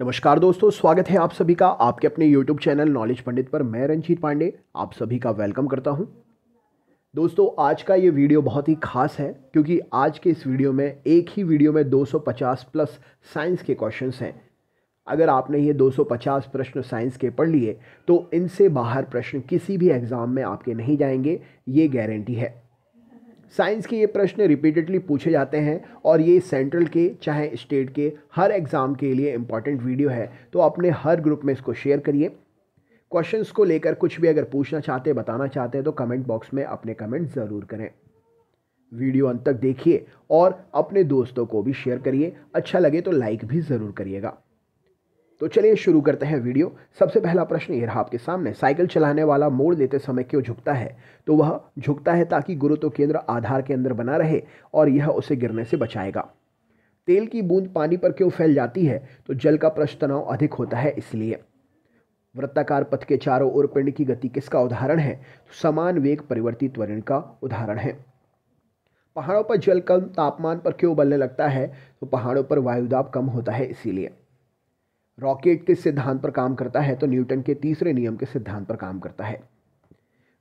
नमस्कार दोस्तों स्वागत है आप सभी का आपके अपने YouTube चैनल नॉलेज पंडित पर मैं रंजीत पांडे आप सभी का वेलकम करता हूं। दोस्तों आज का ये वीडियो बहुत ही खास है क्योंकि आज के इस वीडियो में एक ही वीडियो में 250 प्लस साइंस के क्वेश्चंस हैं अगर आपने ये 250 प्रश्न साइंस के पढ़ लिए तो इनसे बाहर प्रश्न किसी भी एग्ज़ाम में आपके नहीं जाएंगे ये गारंटी है साइंस के ये प्रश्न रिपीटेडली पूछे जाते हैं और ये सेंट्रल के चाहे स्टेट के हर एग्ज़ाम के लिए इम्पॉर्टेंट वीडियो है तो अपने हर ग्रुप में इसको शेयर करिए क्वेश्चंस को लेकर कुछ भी अगर पूछना चाहते बताना चाहते हैं तो कमेंट बॉक्स में अपने कमेंट ज़रूर करें वीडियो अंत तक देखिए और अपने दोस्तों को भी शेयर करिए अच्छा लगे तो लाइक भी ज़रूर करिएगा तो चलिए शुरू करते हैं वीडियो सबसे पहला प्रश्न ये रहा आपके सामने साइकिल चलाने वाला मोड़ लेते समय क्यों झुकता है तो वह झुकता है ताकि गुरुत्व तो केंद्र आधार के अंदर बना रहे और यह उसे गिरने से बचाएगा तेल की बूंद पानी पर क्यों फैल जाती है तो जल का प्रश्न तनाव अधिक होता है इसलिए वृत्ताकार पथ के चारों ओर पिंड की गति किसका उदाहरण है तो समान वेग परिवर्ती त्वरण का उदाहरण है पहाड़ों पर जल कम तापमान पर क्यों बलने लगता है तो पहाड़ों पर वायुदाब कम होता है इसीलिए रॉकेट के सिद्धांत पर काम करता है तो न्यूटन के तीसरे नियम के सिद्धांत पर काम करता है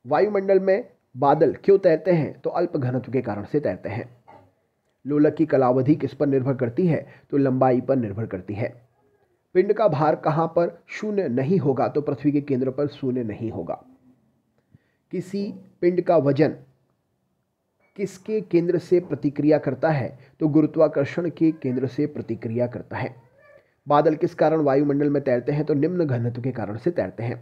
वायुमंडल में बादल क्यों तैरते हैं तो अल्प घनत्व के कारण से तैरते हैं लोलक की कलावधि किस पर निर्भर करती है तो लंबाई पर निर्भर करती है पिंड का भार कहाँ पर शून्य नहीं होगा तो पृथ्वी के केंद्र पर शून्य नहीं होगा किसी पिंड का वजन किसके केंद्र से प्रतिक्रिया करता है तो गुरुत्वाकर्षण के केंद्र से प्रतिक्रिया करता है बादल किस कारण वायुमंडल में तैरते हैं तो निम्न घनत्व के कारण से तैरते हैं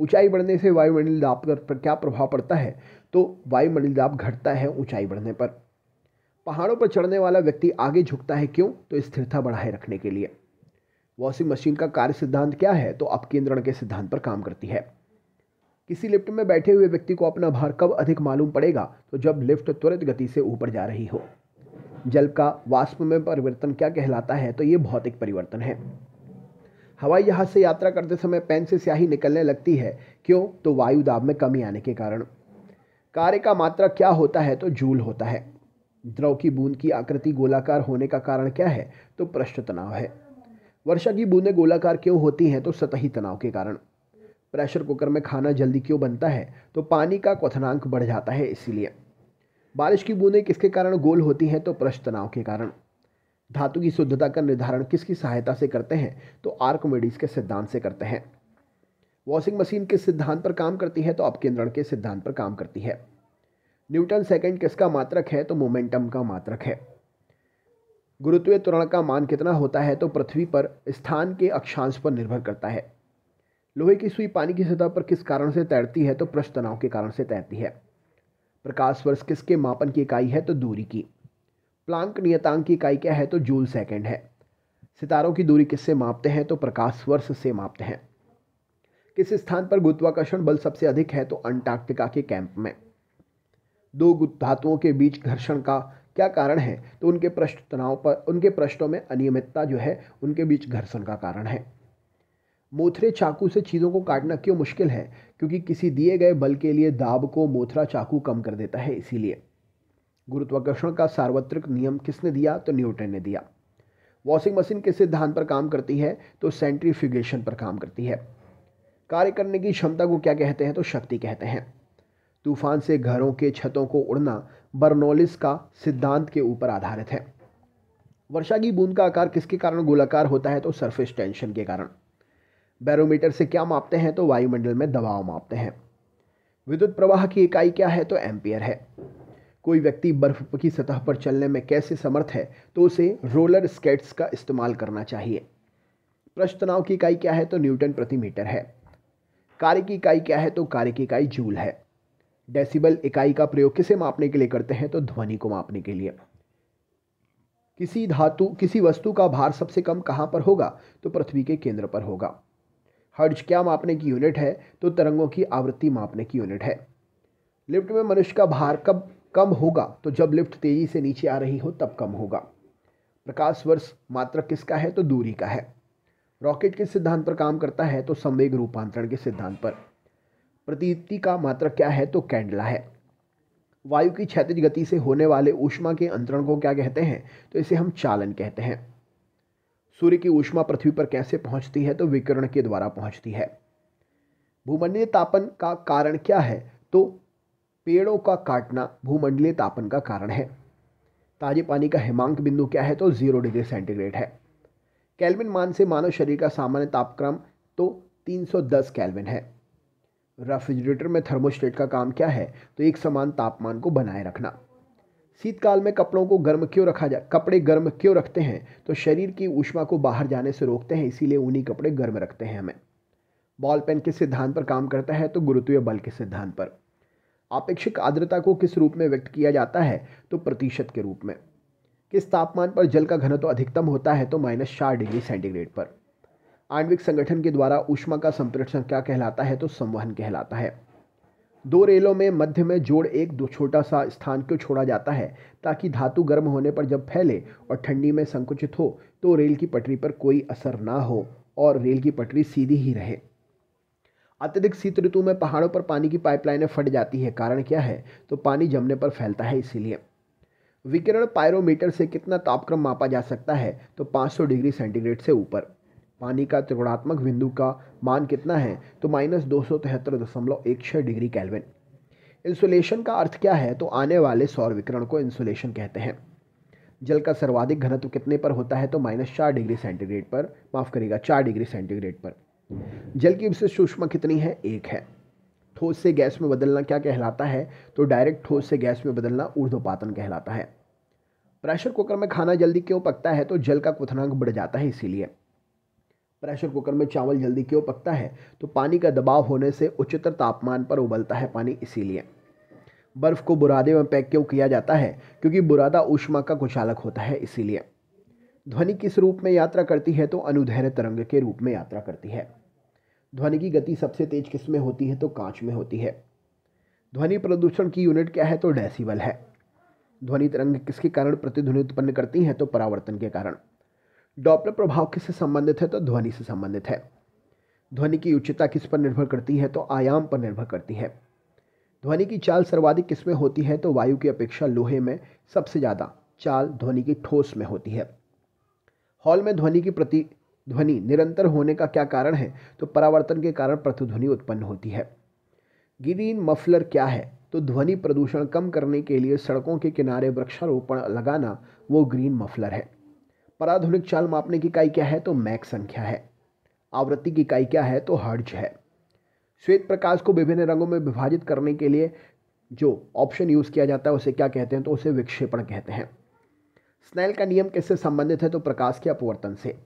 ऊंचाई बढ़ने से वायुमंडल दाब पर क्या प्रभाव पड़ता है तो वायुमंडल दाब घटता है ऊंचाई बढ़ने पर पहाड़ों पर चढ़ने वाला व्यक्ति आगे झुकता है क्यों तो स्थिरता बढ़ाए रखने के लिए वॉशिंग मशीन का कार्य सिद्धांत क्या है तो अपकेंद्रण के सिद्धांत पर काम करती है किसी लिफ्ट में बैठे हुए व्यक्ति को अपना भार कब अधिक मालूम पड़ेगा तो जब लिफ्ट त्वरित गति से ऊपर जा रही हो जल का वाष्प में परिवर्तन क्या कहलाता है तो ये भौतिक परिवर्तन है हवाई जहाज से यात्रा करते समय पेन से स्याही निकलने लगती है क्यों तो वायु दाब में कमी आने के कारण कार्य का मात्रा क्या होता है तो झूल होता है द्रव की बूंद की आकृति गोलाकार होने का कारण क्या है तो पृष्ठ तनाव है वर्षा की बूंदें गोलाकार क्यों होती हैं तो सतही तनाव के कारण प्रेशर कुकर में खाना जल्दी क्यों बनता है तो पानी का क्वथनांक बढ़ जाता है इसीलिए बारिश की बूंदें किसके कारण गोल होती हैं तो प्रश्न तनाव के कारण धातु की शुद्धता का निर्धारण किसकी सहायता से करते हैं तो आर्कमेडिस के सिद्धांत से करते हैं वॉशिंग मशीन किस सिद्धांत पर काम करती है तो अपकेंद्रण के सिद्धांत पर काम करती है न्यूटन सेकंड किसका मात्रक है तो मोमेंटम का मात्रक है गुरुत्वीय त्वरण का मान कितना होता है तो पृथ्वी पर स्थान के अक्षांश पर निर्भर करता है लोहे की सुई पानी की सतह पर किस कारण से तैरती है तो पृष्ठ तनाव के कारण से तैरती है प्रकाश वर्ष किसके मापन की इकाई है तो दूरी की प्लांक नियतांक की इकाई क्या है तो जूल सेकंड है सितारों की दूरी किससे मापते हैं तो प्रकाश वर्ष से मापते हैं किस स्थान पर गुरुत्वाकर्षण बल सबसे अधिक है तो अंटार्कटिका के कैंप में दो धातुओं के बीच घर्षण का क्या कारण है तो उनके पृष्ठ तनाव पर उनके पृष्ठों में अनियमितता जो है उनके बीच घर्षण का कारण है मोथरे चाकू से चीज़ों को काटना क्यों मुश्किल है क्योंकि किसी दिए गए बल के लिए दाब को मोथरा चाकू कम कर देता है इसीलिए गुरुत्वाकर्षण का सार्वत्रिक नियम किसने दिया तो न्यूटन ने दिया वॉशिंग मशीन किस सिद्धांत पर काम करती है तो सेंट्रीफ्यूगेशन पर काम करती है कार्य करने की क्षमता को क्या कहते हैं तो शक्ति कहते हैं तूफान से घरों के छतों को उड़ना बर्नोलिस का सिद्धांत के ऊपर आधारित है वर्षा की बूंद का आकार किसके कारण गोलाकार होता है तो सरफेस टेंशन के कारण बैरोमीटर से क्या मापते हैं तो वायुमंडल में दबाव मापते हैं विद्युत प्रवाह की इकाई क्या है तो एम्पियर है कोई व्यक्ति बर्फ की सतह पर चलने में कैसे समर्थ है तो उसे रोलर स्केट्स का इस्तेमाल करना चाहिए पृष्ठ तनाव की इकाई क्या है तो न्यूटन प्रति मीटर है कार्य की इकाई क्या है तो कार्य की इकाई जूल है डेसिबल इकाई का प्रयोग किसे मापने के लिए करते हैं तो ध्वनि को मापने के लिए किसी धातु किसी वस्तु का भार सबसे कम कहाँ पर होगा तो पृथ्वी के केंद्र पर होगा हर्ज क्या मापने की यूनिट है तो तरंगों की आवृत्ति मापने की यूनिट है लिफ्ट में मनुष्य का भार कब कम होगा तो जब लिफ्ट तेजी से नीचे आ रही हो तब कम होगा प्रकाश वर्ष मात्र किसका है तो दूरी का है रॉकेट किस सिद्धांत पर काम करता है तो संवेग रूपांतरण के सिद्धांत पर प्रतीति का मात्र क्या है तो कैंडला है वायु की क्षैतिज गति से होने वाले ऊष्मा के अंतरण को क्या कहते हैं तो इसे हम चालन कहते हैं सूर्य की ऊष्मा पृथ्वी पर कैसे पहुंचती है तो विकिरण के द्वारा पहुंचती है भूमंडलीय तापन का कारण क्या है तो पेड़ों का काटना भूमंडलीय तापन का कारण है ताजे पानी का हिमांक बिंदु क्या है तो जीरो डिग्री सेंटीग्रेड है कैलविन मान से मानव शरीर का सामान्य तापक्रम तो 310 कैल्विन है रेफ्रिजरेटर में थर्मोस्टेट का काम क्या है तो एक समान तापमान को बनाए रखना शीतकाल में कपड़ों को गर्म क्यों रखा जा कपड़े गर्म क्यों रखते हैं तो शरीर की ऊष्मा को बाहर जाने से रोकते हैं इसीलिए उन्हीं कपड़े गर्म रखते हैं हमें बॉल पेन किस सिद्धांत पर काम करता है तो गुरुत्वीय बल के सिद्धांत पर आपेक्षिक आर्द्रता को किस रूप में व्यक्त किया जाता है तो प्रतिशत के रूप में किस तापमान पर जल का घनत्व तो अधिकतम होता है तो माइनस चार डिग्री सेंटीग्रेड पर आणविक संगठन के द्वारा ऊष्मा का संप्रेक्षण क्या कहलाता है तो संवहन कहलाता है दो रेलों में मध्य में जोड़ एक दो छोटा सा स्थान को छोड़ा जाता है ताकि धातु गर्म होने पर जब फैले और ठंडी में संकुचित हो तो रेल की पटरी पर कोई असर ना हो और रेल की पटरी सीधी ही रहे अत्यधिक शीत ऋतु में पहाड़ों पर पानी की पाइपलाइनें फट जाती है कारण क्या है तो पानी जमने पर फैलता है इसीलिए विकिरण पायरोमीटर से कितना तापक्रम मापा जा सकता है तो 500 डिग्री सेंटीग्रेड से ऊपर पानी का त्रिगुणात्मक बिंदु का मान कितना है तो माइनस दो सौ तिहत्तर दशमलव एक छः डिग्री कैलविन इंसुलेशन का अर्थ क्या है तो आने वाले सौर विकिरण को इंसुलेशन कहते हैं जल का सर्वाधिक घनत्व कितने पर होता है तो माइनस चार डिग्री सेंटीग्रेड पर माफ़ करेगा चार डिग्री सेंटीग्रेड पर जल की विशेष सूक्ष्म कितनी है एक है ठोस से गैस में बदलना क्या कहलाता है तो डायरेक्ट ठोस से गैस में बदलना ऊर्ध्वपातन कहलाता है प्रेशर कुकर में खाना जल्दी क्यों पकता है तो जल का क्वथनांक बढ़ जाता है इसीलिए प्रेशर कुकर में चावल जल्दी क्यों पकता है तो पानी का दबाव होने से उच्चतर तापमान पर उबलता है पानी इसीलिए बर्फ़ को बुरादे में पैक क्यों किया जाता है क्योंकि बुरादा ऊष्मा का कुचालक होता है इसीलिए ध्वनि किस रूप में यात्रा करती है तो अनुधैर्य तरंग के रूप में यात्रा करती है ध्वनि की गति सबसे तेज किस में होती है तो कांच में होती है ध्वनि प्रदूषण की यूनिट क्या है तो डेसिबल है ध्वनि तरंग किसके कारण प्रतिध्वनि उत्पन्न करती हैं तो परावर्तन के कारण डॉपलर प्रभाव किससे संबंधित है तो ध्वनि से संबंधित है ध्वनि की उच्चता किस पर निर्भर करती है तो आयाम पर निर्भर करती है ध्वनि की चाल सर्वाधिक किसमें होती है तो वायु की अपेक्षा लोहे में सबसे ज़्यादा चाल ध्वनि की ठोस में होती है हॉल में ध्वनि की प्रति ध्वनि निरंतर होने का क्या कारण है तो परावर्तन के कारण प्रतिध्वनि उत्पन्न होती है ग्रीन मफलर क्या है तो ध्वनि प्रदूषण कम करने के लिए सड़कों के किनारे वृक्षारोपण लगाना वो ग्रीन मफलर है पराधुनिक चाल मापने की इकाई क्या है तो मैक संख्या है आवृत्ति की इकाई क्या है तो हर्ज है श्वेत प्रकाश को विभिन्न रंगों में विभाजित करने के लिए जो ऑप्शन यूज़ किया जाता है उसे क्या कहते हैं तो उसे विक्षेपण कहते हैं स्नैल का नियम किससे संबंधित है तो प्रकाश के अपवर्तन से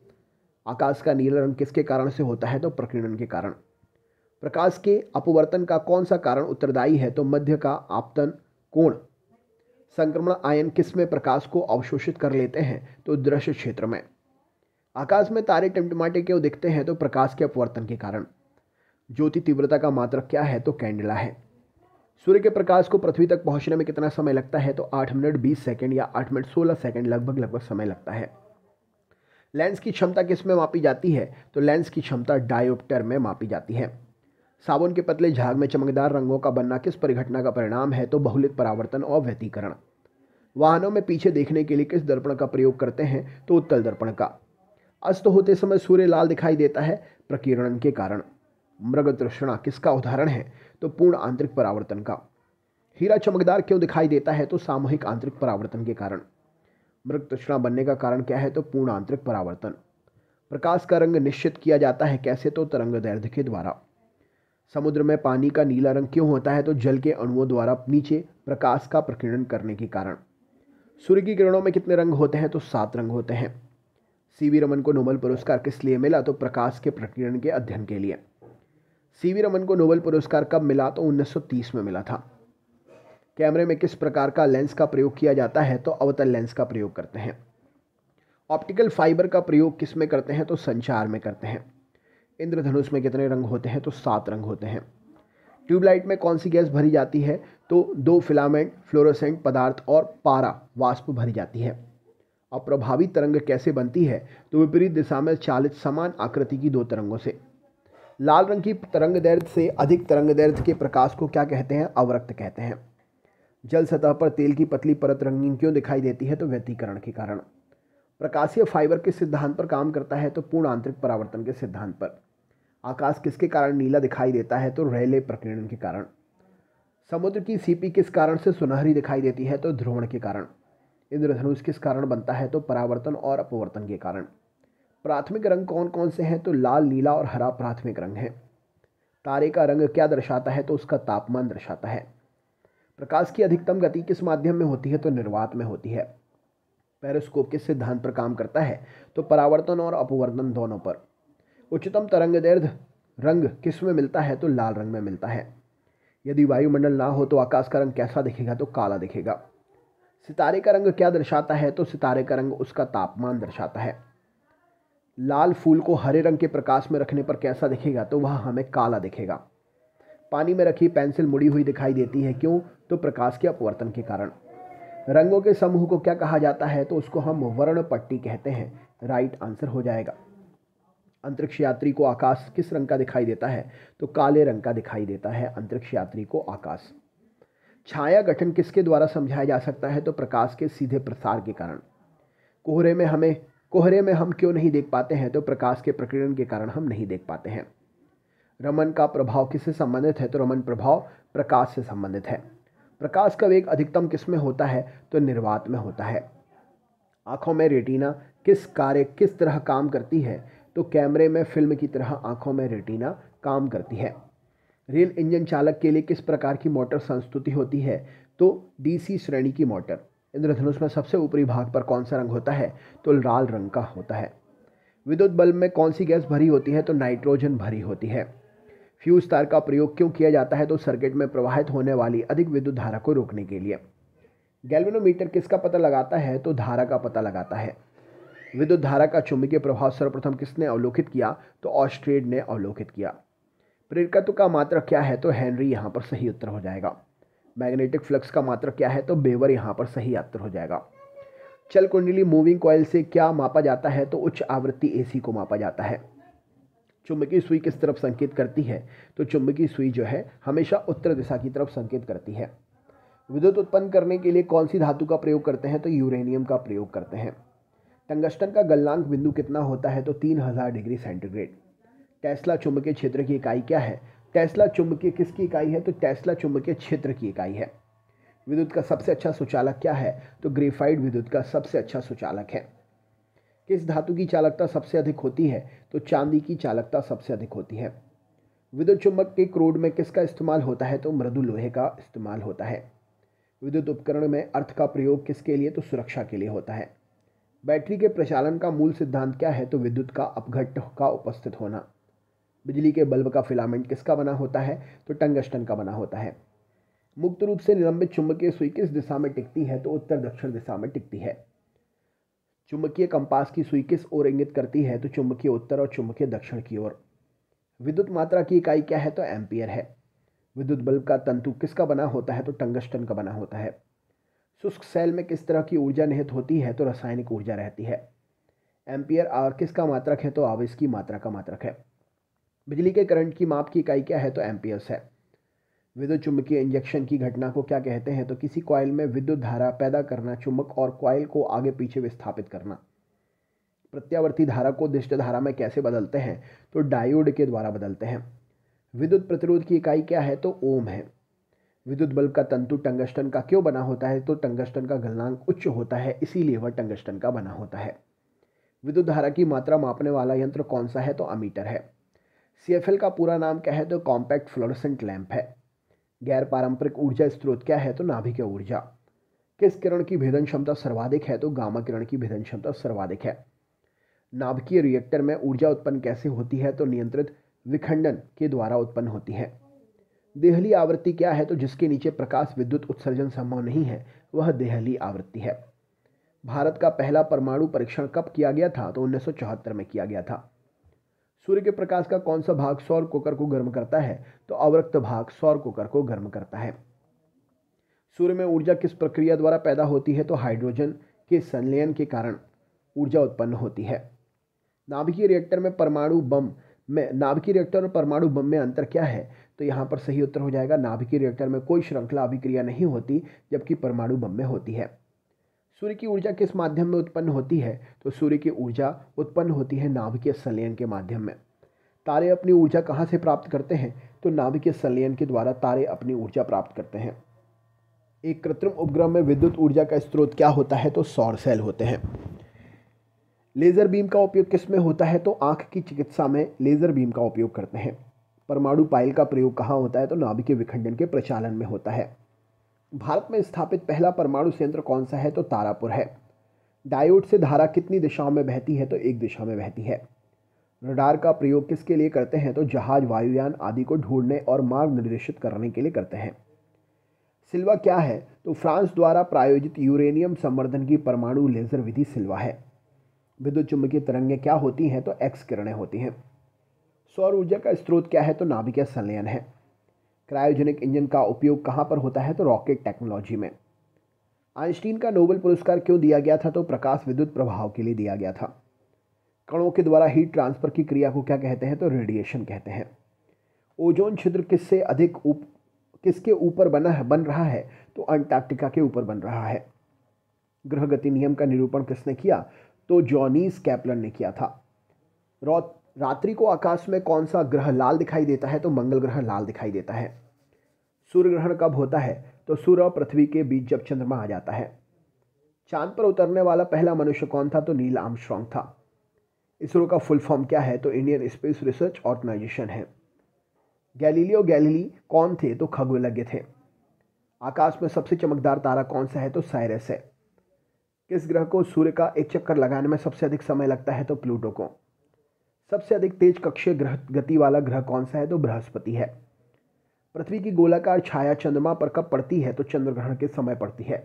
आकाश का नीला रंग किसके कारण से होता है तो प्रकीर्णन के कारण प्रकाश के अपवर्तन का कौन सा कारण उत्तरदायी है तो मध्य का आपतन कोण संक्रमण आयन किस में प्रकाश को अवशोषित कर लेते हैं तो दृश्य क्षेत्र में आकाश में तारे टिमटिमाटे क्यों दिखते हैं तो प्रकाश के अपवर्तन के कारण ज्योति तीव्रता का मात्रक क्या है तो कैंडला है सूर्य के प्रकाश को पृथ्वी तक पहुंचने में कितना समय लगता है तो आठ मिनट बीस सेकेंड या आठ मिनट सोलह सेकेंड लगभग लगभग समय लगता है लेंस की क्षमता किस में मापी जाती है तो लेंस की क्षमता डायोप्टर में मापी जाती है साबुन के पतले झाग में चमकदार रंगों का बनना किस परिघटना का परिणाम है तो बहुलित परावर्तन और व्यतीकरण वाहनों में पीछे देखने के लिए किस दर्पण का प्रयोग करते हैं तो उत्तल दर्पण का अस्त होते समय सूर्य लाल दिखाई देता है प्रकीर्णन के कारण मृग तृष्णा किसका उदाहरण है तो पूर्ण आंतरिक परावर्तन का हीरा चमकदार क्यों दिखाई देता है तो सामूहिक आंतरिक परावर्तन के कारण मृग तृष्णा बनने का कारण क्या है तो पूर्ण आंतरिक परावर्तन प्रकाश का रंग निश्चित किया जाता है कैसे तो तरंग दैर्ध्य के द्वारा समुद्र में पानी का नीला रंग क्यों होता है तो जल के अणुओं द्वारा नीचे प्रकाश का प्रकीर्णन करने के कारण सूर्य की किरणों में कितने रंग होते हैं तो सात रंग होते हैं सी वी रमन को नोबल पुरस्कार किस लिए मिला तो प्रकाश के प्रकीर्ण के अध्ययन के लिए सी वी रमन को नोबल पुरस्कार कब मिला तो 1930 में मिला था कैमरे में किस प्रकार का लेंस का प्रयोग किया जाता है तो अवतल लेंस का प्रयोग करते हैं ऑप्टिकल फाइबर का प्रयोग किस में करते हैं तो संचार में करते हैं इंद्रधनुष में कितने रंग होते हैं तो सात रंग होते हैं ट्यूबलाइट में कौन सी गैस भरी जाती है तो दो फिलामेंट फ्लोरोसेंट पदार्थ और पारा वाष्प भरी जाती है अब प्रभावी तरंग कैसे बनती है तो विपरीत दिशा में चालित समान आकृति की दो तरंगों से लाल रंग की तरंग दर्द से अधिक तरंग दर्द के प्रकाश को क्या कहते हैं अवरक्त कहते हैं जल सतह पर तेल की पतली परत रंगीन क्यों दिखाई देती है तो व्यतीकरण के कारण प्रकाशीय फाइबर के सिद्धांत पर काम करता है तो पूर्ण आंतरिक परावर्तन के सिद्धांत पर आकाश किसके कारण नीला दिखाई देता है तो रेले प्रकीर्णन के कारण समुद्र की सीपी किस कारण से सुनहरी दिखाई देती है तो ध्रुवण के कारण इंद्रधनुष किस कारण बनता है तो परावर्तन और अपवर्तन के कारण प्राथमिक रंग कौन कौन से हैं तो लाल नीला और हरा प्राथमिक रंग है तारे का रंग क्या दर्शाता है तो उसका तापमान दर्शाता है प्रकाश की अधिकतम गति किस माध्यम में होती है तो निर्वात में होती है पेरोस्कोप किस सिद्धांत पर काम करता है तो परावर्तन और अपवर्तन दोनों पर उच्चतम तरंग दैर्ध्य रंग किस में मिलता है तो लाल रंग में मिलता है यदि वायुमंडल ना हो तो आकाश का रंग कैसा दिखेगा तो काला दिखेगा सितारे का रंग क्या दर्शाता है तो सितारे का रंग उसका तापमान दर्शाता है लाल फूल को हरे रंग के प्रकाश में रखने पर कैसा दिखेगा तो वह हमें काला दिखेगा पानी में रखी पेंसिल मुड़ी हुई दिखाई देती है क्यों तो प्रकाश के अपवर्तन के कारण रंगों के समूह को क्या कहा जाता है तो उसको हम वर्ण पट्टी कहते हैं राइट आंसर हो जाएगा अंतरिक्ष यात्री को आकाश किस रंग का दिखाई देता है तो काले रंग का दिखाई देता है अंतरिक्ष यात्री को आकाश छाया गठन किसके द्वारा समझाया जा सकता है तो प्रकाश के सीधे प्रसार के कारण कोहरे में हमें कोहरे में हम क्यों नहीं देख पाते हैं तो प्रकाश के प्रकीर्णन के कारण हम नहीं देख पाते हैं रमन का प्रभाव किससे संबंधित है तो रमन प्रभाव प्रकाश से संबंधित है प्रकाश का वेग अधिकतम किस में होता है तो निर्वात में होता है आँखों में रेटिना किस कार्य किस तरह काम करती है तो कैमरे में फिल्म की तरह आंखों में रेटिना काम करती है रेल इंजन चालक के लिए किस प्रकार की मोटर संस्तुति होती है तो डीसी श्रेणी की मोटर इंद्रधनुष में सबसे ऊपरी भाग पर कौन सा रंग होता है तो लाल रंग का होता है विद्युत बल्ब में कौन सी गैस भरी होती है तो नाइट्रोजन भरी होती है फ्यूज तार का प्रयोग क्यों किया जाता है तो सर्किट में प्रवाहित होने वाली अधिक विद्युत धारा को रोकने के लिए गैल्वेनोमीटर किसका पता लगाता है तो धारा का पता लगाता है विद्युत धारा का चुंबकीय प्रभाव सर्वप्रथम किसने अवलोकित किया तो ऑस्ट्रेड ने अवलोकित किया प्रेरकत्व का मात्र क्या है तो हेनरी यहाँ पर सही उत्तर हो जाएगा मैग्नेटिक फ्लक्स का मात्र क्या है तो बेवर यहाँ पर सही उत्तर हो जाएगा चल कुंडली मूविंग कॉयल से क्या मापा जाता है तो उच्च आवृत्ति एसी को मापा जाता है चुंबकीय सुई किस तरफ संकेत करती है तो चुंबकीय सुई जो है हमेशा उत्तर दिशा की तरफ संकेत करती है विद्युत उत्पन्न करने के लिए कौन सी धातु का प्रयोग करते हैं तो यूरेनियम का प्रयोग करते हैं टंगस्टन का गलनांक बिंदु कितना होता है तो तीन हज़ार डिग्री सेंटीग्रेड टेस्ला चुंबकीय क्षेत्र की इकाई क्या है टेस्ला चुंबकीय किसकी इकाई है तो टेस्ला चुंबकीय क्षेत्र की इकाई है विद्युत का सबसे अच्छा सुचालक क्या है तो ग्रेफाइड विद्युत का सबसे अच्छा सुचालक है किस धातु की चालकता सबसे अधिक होती है तो चांदी की चालकता सबसे अधिक होती है विद्युत चुंबक के क्रोड में किसका इस्तेमाल होता है तो मृदु लोहे का इस्तेमाल होता है विद्युत उपकरण में अर्थ का प्रयोग किसके लिए तो सुरक्षा के लिए होता है बैटरी के प्रचालन का मूल सिद्धांत क्या है तो विद्युत का अपघट्ट का उपस्थित होना बिजली के बल्ब का फिलामेंट किसका बना होता है तो टंगस्टन का बना होता है मुक्त रूप से निलंबित चुंबकीय सुई किस दिशा में टिकती है तो उत्तर दक्षिण दिशा में टिकती है चुंबकीय कंपास की सुई किस ओर इंगित करती है तो चुंबकीय उत्तर और चुंबकीय दक्षिण की ओर विद्युत मात्रा की इकाई क्या है तो एम्पियर है विद्युत बल्ब का तंतु किसका बना होता है तो टंगस्टन का बना होता है शुष्क सेल में किस तरह की ऊर्जा निहित होती है तो रासायनिक ऊर्जा रहती है एम्पियर आर किसका मात्रक है तो आवेश की मात्रा का मात्रक है बिजली के करंट की माप की इकाई क्या है तो एम्पियर्स है विद्युत चुंबकीय इंजेक्शन की घटना को क्या कहते हैं तो किसी कॉयल में विद्युत धारा पैदा करना चुंबक और कॉयल को आगे पीछे विस्थापित करना प्रत्यावर्ती धारा को दिष्ट धारा में कैसे बदलते हैं तो डायोड के द्वारा बदलते हैं विद्युत प्रतिरोध की इकाई क्या है तो ओम है विद्युत बल्ब का तंतु टंगस्टन का क्यों बना होता है तो टंगस्टन का गलनांक उच्च होता है इसीलिए वह टंगस्टन का बना होता है विद्युत धारा की मात्रा मापने वाला यंत्र कौन सा है तो अमीटर है सी का पूरा नाम क्या है तो कॉम्पैक्ट फ्लोरसेंट लैंप है गैर पारंपरिक ऊर्जा स्रोत क्या है तो नाभिक ऊर्जा किस किरण की भेदन क्षमता सर्वाधिक है तो गामा किरण की भेदन क्षमता सर्वाधिक है नाभिकीय रिएक्टर में ऊर्जा उत्पन्न कैसे होती है तो नियंत्रित विखंडन के द्वारा उत्पन्न होती है देहली आवृत्ति क्या है तो जिसके नीचे प्रकाश विद्युत उत्सर्जन संभव नहीं है वह देहली आवृत्ति है भारत का पहला परमाणु परीक्षण कब किया गया था तो उन्नीस में किया गया था सूर्य के प्रकाश का कौन सा भाग सौर कोकर को गर्म करता है तो अवरक्त भाग सौर कोकर को गर्म करता है सूर्य में ऊर्जा किस प्रक्रिया द्वारा पैदा होती है तो हाइड्रोजन के संलयन के कारण ऊर्जा उत्पन्न होती है नाभिकीय रिएक्टर में परमाणु बम में नाभिकीय रिएक्टर और परमाणु बम में अंतर क्या है तो यहाँ पर सही उत्तर हो जाएगा नाभिकीय रिएक्टर में कोई श्रृंखला अभिक्रिया नहीं होती जबकि परमाणु बम में होती है सूर्य की ऊर्जा किस माध्यम में उत्पन्न होती है तो सूर्य की ऊर्जा उत्पन्न होती है नाभिकीय संलयन के माध्यम में तारे अपनी ऊर्जा कहाँ से प्राप्त करते हैं तो नाभिकीय संलयन के द्वारा तारे अपनी ऊर्जा प्राप्त करते हैं एक कृत्रिम उपग्रह में विद्युत ऊर्जा का स्रोत क्या होता है तो सौर सेल होते हैं लेज़र बीम का उपयोग किस में होता है तो आँख की चिकित्सा में लेज़र बीम का उपयोग करते हैं परमाणु पाइल का प्रयोग कहाँ होता है तो नाभिक विखंडन के प्रचालन में होता है भारत में स्थापित पहला परमाणु संयंत्र कौन सा है तो तारापुर है डायोड से धारा कितनी दिशाओं में बहती है तो एक दिशा में बहती है रडार का प्रयोग किसके लिए करते हैं तो जहाज वायुयान आदि को ढूंढने और मार्ग निर्देशित करने के लिए करते हैं सिल्वा क्या है तो फ्रांस द्वारा प्रायोजित यूरेनियम संवर्धन की परमाणु लेजर विधि सिल्वा है विद्युत चुंबकीय तरंगें क्या होती हैं तो एक्स किरणें होती हैं सौर ऊर्जा का स्रोत क्या है तो नाभिकीय संलयन है क्रायोजेनिक इंजन का उपयोग कहाँ पर होता है तो रॉकेट टेक्नोलॉजी में आइंस्टीन का नोबेल पुरस्कार क्यों दिया गया था तो प्रकाश विद्युत प्रभाव के लिए दिया गया था कणों के द्वारा हीट ट्रांसफर की क्रिया को क्या कहते हैं तो रेडिएशन कहते हैं ओजोन छिद्र किससे अधिक उप किसके ऊपर बना है बन रहा है तो अंटार्कटिका के ऊपर बन रहा है ग्रह गति नियम का निरूपण किसने किया तो जॉनीस कैप्लन ने किया था रॉथ रात्रि को आकाश में कौन सा ग्रह लाल दिखाई देता है तो मंगल ग्रह लाल दिखाई देता है सूर्य ग्रहण कब होता है तो सूर्य और पृथ्वी के बीच जब चंद्रमा आ जाता है चांद पर उतरने वाला पहला मनुष्य कौन था तो नील आर्मस्ट्रॉन्ग था इसरो का फुल फॉर्म क्या है तो इंडियन स्पेस रिसर्च ऑर्गेनाइजेशन है गैलीलियो गैलीली कौन थे तो खगोलज्ञ थे आकाश में सबसे चमकदार तारा कौन सा है तो साइरस है किस ग्रह को सूर्य का एक चक्कर लगाने में सबसे अधिक समय लगता है तो प्लूटो को सबसे अधिक तेज कक्षीय ग्रह गति वाला ग्रह कौन सा है तो बृहस्पति है पृथ्वी की गोलाकार छाया चंद्रमा पर कब पड़ती है तो चंद्र ग्रहण के समय पड़ती है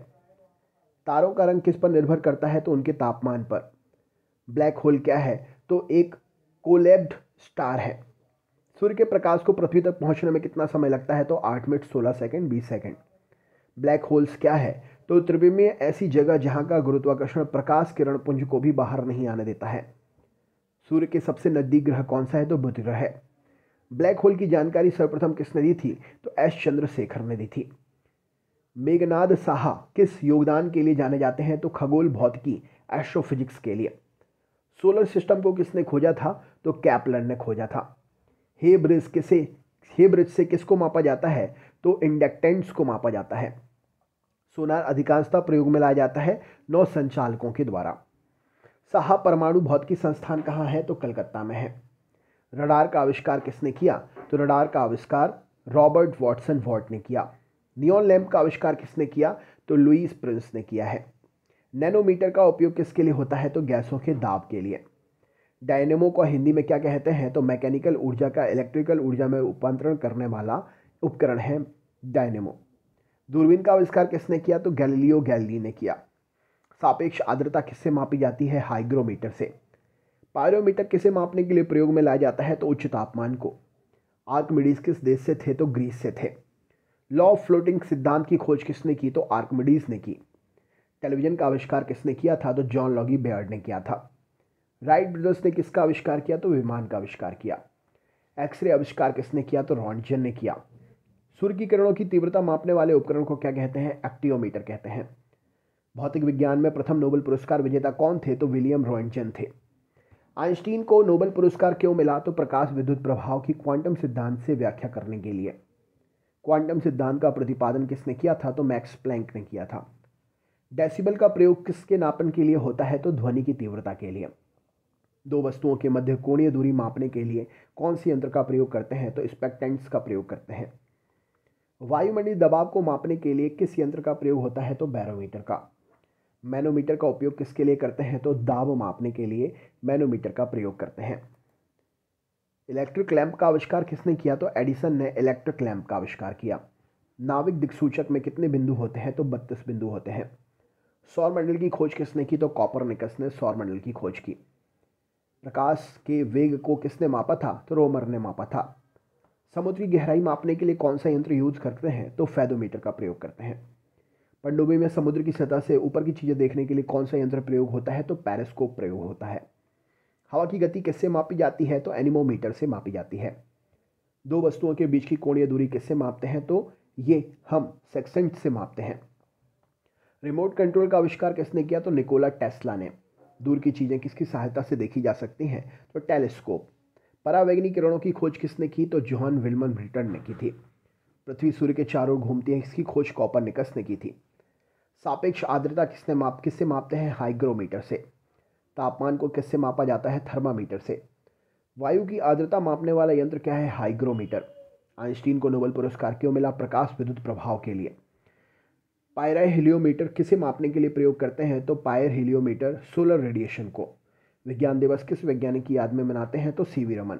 तारों का रंग किस पर निर्भर करता है तो उनके तापमान पर ब्लैक होल क्या है तो एक कोलेब्ड स्टार है सूर्य के प्रकाश को पृथ्वी तक पहुंचने में कितना समय लगता है तो आठ मिनट सोलह सेकेंड बीस सेकेंड ब्लैक होल्स क्या है तो त्रिवेणी ऐसी जगह जहां का गुरुत्वाकर्षण प्रकाश किरण पुंज को भी बाहर नहीं आने देता है सूर्य के सबसे नज़दीक ग्रह कौन सा है तो बुध ग्रह है ब्लैक होल की जानकारी सर्वप्रथम किसने दी थी तो एस चंद्रशेखर ने दी थी मेघनाद साहा किस योगदान के लिए जाने जाते हैं तो खगोल भौतिकी एस्ट्रोफिजिक्स के लिए सोलर सिस्टम को किसने खोजा था तो कैपलर ने खोजा था हे ब्रिज किसे हे ब्रिज से किसको मापा जाता है तो इंडक्टेंट्स को मापा जाता है सोनार अधिकांशता प्रयोग में लाया जाता है नौ संचालकों के द्वारा साहा परमाणु भौतिकी संस्थान कहाँ है तो कलकत्ता में है रडार का आविष्कार किसने किया तो रडार का आविष्कार रॉबर्ट वॉटसन वॉट ने किया नियोन लैम्प का आविष्कार किसने किया तो लुईस प्रिंस ने किया है नैनोमीटर का उपयोग किसके लिए होता है तो गैसों के दाब के लिए डायनेमो को हिंदी में क्या कहते हैं तो मैकेनिकल ऊर्जा का इलेक्ट्रिकल ऊर्जा में रूपांतरण करने वाला उपकरण है डायनेमो दूरबीन का आविष्कार किसने किया तो गैलीलियो गैली ने किया सापेक्ष आर्द्रता किससे मापी जाती है हाइग्रोमीटर से पायरोमीटर किसे मापने के लिए प्रयोग में लाया जाता है तो उच्च तापमान को आर्कमिडीज किस देश से थे तो ग्रीस से थे लॉ ऑफ फ्लोटिंग सिद्धांत की खोज किसने की तो आर्कमिडीज ने की टेलीविज़न का आविष्कार किसने किया था तो जॉन लॉगी बेयर्ड ने किया था राइट ब्रदर्स ने किसका आविष्कार किया तो विमान का आविष्कार किया एक्सरे आविष्कार किसने किया तो रॉन्टजन ने किया सूर्य की किरणों की तीव्रता मापने वाले उपकरण को क्या कहते हैं एक्टियोमीटर कहते हैं भौतिक विज्ञान में प्रथम नोबल पुरस्कार विजेता कौन थे तो विलियम रॉयनचंद थे आइंस्टीन को नोबल पुरस्कार क्यों मिला तो प्रकाश विद्युत प्रभाव की क्वांटम सिद्धांत से व्याख्या करने के लिए क्वांटम सिद्धांत का प्रतिपादन किसने किया था तो मैक्स प्लैंक ने किया था डेसिबल का प्रयोग किसके नापन के लिए होता है तो ध्वनि की तीव्रता के लिए दो वस्तुओं के मध्य कोणीय दूरी मापने के लिए कौन से यंत्र का प्रयोग करते हैं तो स्पेक्टेंट्स का प्रयोग करते हैं वायुमंडलीय दबाव को मापने के लिए किस यंत्र का प्रयोग होता है तो बैरोमीटर का मैनोमीटर का उपयोग किसके लिए करते हैं तो दाब मापने के लिए मैनोमीटर का प्रयोग करते हैं इलेक्ट्रिक लैम्प का आविष्कार किसने किया तो एडिसन ने इलेक्ट्रिक लैम्प का आविष्कार किया नाविक दिक्सूचक में कितने बिंदु होते हैं तो बत्तीस बिंदु होते हैं सौर मंडल की खोज किसने की तो निकस ने सौर मंडल की खोज की प्रकाश के वेग को किसने मापा था तो रोमर ने मापा था समुद्री गहराई मापने के लिए कौन सा यंत्र यूज करते हैं तो फैदोमीटर का प्रयोग करते हैं पनडुब्बी में समुद्र की सतह से ऊपर की चीज़ें देखने के लिए कौन सा यंत्र प्रयोग होता है तो पैरेस्कोप प्रयोग होता है हवा की गति किससे मापी जाती है तो एनिमोमीटर से मापी जाती है दो वस्तुओं के बीच की कोणीय दूरी किससे मापते हैं तो ये हम सेक्सेंट से मापते हैं रिमोट कंट्रोल का आविष्कार किसने किया तो निकोला टेस्ला ने दूर की चीज़ें किसकी सहायता से देखी जा सकती हैं तो टेलीस्कोप परावैग्नि किरणों की खोज किसने की तो जोहन विल्मन ब्रिटन ने की थी पृथ्वी सूर्य के चारों घूमती है इसकी खोज कॉपर निकस ने की थी सापेक्ष आर्द्रता किसने माप किससे मापते हैं हाइग्रोमीटर से तापमान को किससे मापा जाता है थर्मामीटर से वायु की आर्द्रता मापने वाला यंत्र क्या है हाइग्रोमीटर आइंस्टीन को नोबल पुरस्कार क्यों मिला प्रकाश विद्युत प्रभाव के लिए पायरा हिलियोमीटर किसे मापने के लिए प्रयोग करते हैं तो पायर हीलियोमीटर सोलर रेडिएशन को विज्ञान दिवस किस वैज्ञानिक की याद में मनाते हैं तो सी वी रमन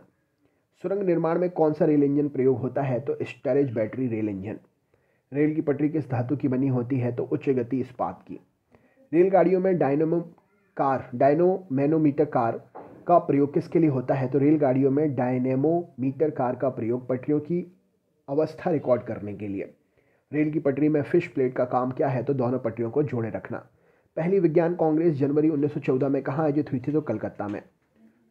सुरंग निर्माण में कौन सा रेल इंजन प्रयोग होता है तो storage battery rail engine rail की पटरी किस धातु की बनी होती है तो उच्च गति इस्पात की रेलगाड़ियों में डायनोमो कार डायनोमैनोमीटर कार का प्रयोग किसके लिए होता है तो रेलगाड़ियों में डायनेमोमीटर कार का प्रयोग पटरियों की अवस्था रिकॉर्ड करने के लिए रेल की पटरी में फिश प्लेट का काम क्या है तो दोनों पटरियों को जोड़े रखना पहली विज्ञान कांग्रेस जनवरी 1914 में कहाँ आयोजित हुई थी तो कलकत्ता में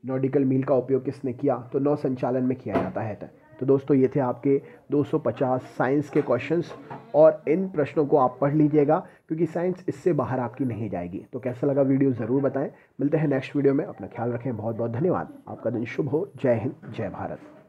नॉडिकल मील का उपयोग किसने किया तो नौ संचालन में किया जाता है तो दोस्तों ये थे आपके 250 साइंस के क्वेश्चंस और इन प्रश्नों को आप पढ़ लीजिएगा क्योंकि साइंस इससे बाहर आपकी नहीं जाएगी तो कैसा लगा वीडियो ज़रूर बताएं मिलते हैं नेक्स्ट वीडियो में अपना ख्याल रखें बहुत बहुत धन्यवाद आपका दिन शुभ हो जय हिंद जय भारत